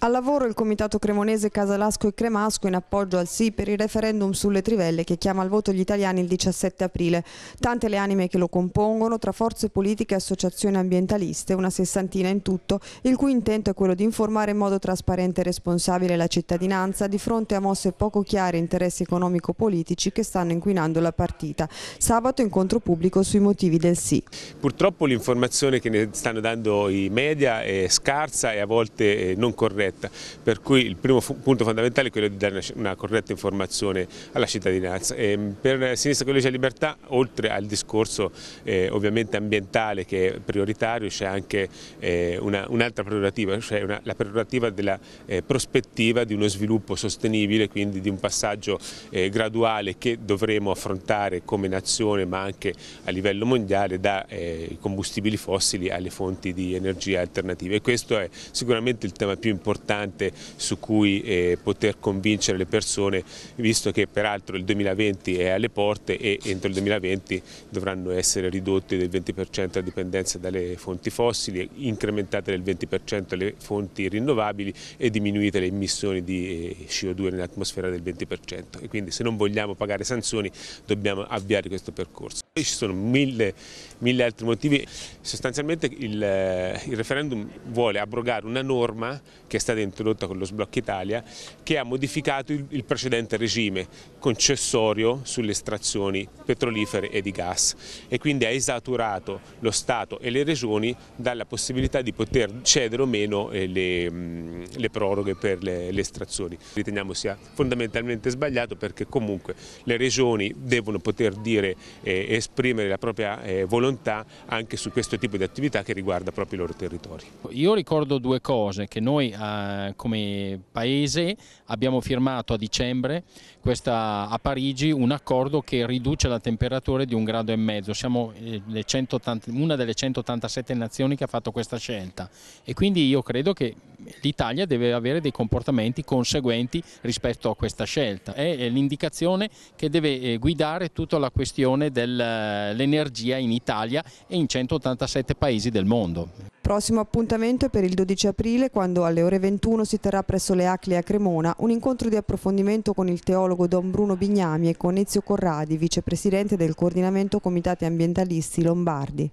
Al lavoro il Comitato Cremonese Casalasco e Cremasco in appoggio al sì per il referendum sulle trivelle che chiama al voto gli italiani il 17 aprile. Tante le anime che lo compongono, tra forze politiche e associazioni ambientaliste, una sessantina in tutto, il cui intento è quello di informare in modo trasparente e responsabile la cittadinanza di fronte a mosse poco chiare e interessi economico-politici che stanno inquinando la partita. Sabato incontro pubblico sui motivi del sì. Purtroppo l'informazione che ne stanno dando i media è scarsa e a volte eh, non corretta corretta, per cui il primo punto fondamentale è quello di dare una, corretta informazione alla cittadinanza. E ehm, per Sinistra e Libertà, oltre al discorso eh, ovviamente ambientale che è prioritario, c'è anche eh, un'altra un prerogativa, cioè una, la prerogativa della eh, prospettiva di uno sviluppo sostenibile, quindi di un passaggio eh, graduale che dovremo affrontare come nazione ma anche a livello mondiale dai eh, combustibili fossili alle fonti di energia alternative e questo è sicuramente il tema più importante importante su cui eh, poter convincere le persone, visto che peraltro il 2020 è alle porte e entro il 2020 dovranno essere ridotte del 20% la dipendenza dalle fonti fossili, incrementate del 20% le fonti rinnovabili e diminuite le emissioni di eh, CO2 nell'atmosfera del 20%. E quindi se non vogliamo pagare sanzioni dobbiamo avviare questo percorso. Ci sono mille, mille altri motivi, sostanzialmente il, eh, il, referendum vuole abrogare una norma che è stata introdotta con lo sblocco Italia che ha modificato il, il precedente regime concessorio sulle estrazioni petrolifere e di gas e quindi ha esaturato lo Stato e le regioni dalla possibilità di poter cedere o meno eh, le, mm, le proroghe per le, le estrazioni. Riteniamo sia fondamentalmente sbagliato perché comunque le regioni devono poter dire eh, e eh, esprimere la propria eh, volontà anche su questo tipo di attività che riguarda proprio i loro territori. Io ricordo due cose, che noi eh, come Paese abbiamo firmato a dicembre questa, a Parigi un accordo che riduce la temperatura di un grado e mezzo, siamo 180, eh, una delle 187 nazioni che ha fatto questa scelta e quindi io credo che l'Italia deve avere dei comportamenti conseguenti rispetto a questa scelta, è l'indicazione che deve eh, guidare tutta la questione del eh, l'energia in Italia e in 187 paesi del mondo. Prossimo appuntamento è per il 12 aprile quando alle ore 21 si terrà presso le Acle a Cremona un incontro di approfondimento con il teologo Don Bruno Bignami e con Ezio Corradi, vicepresidente del coordinamento Comitati Ambientalisti Lombardi.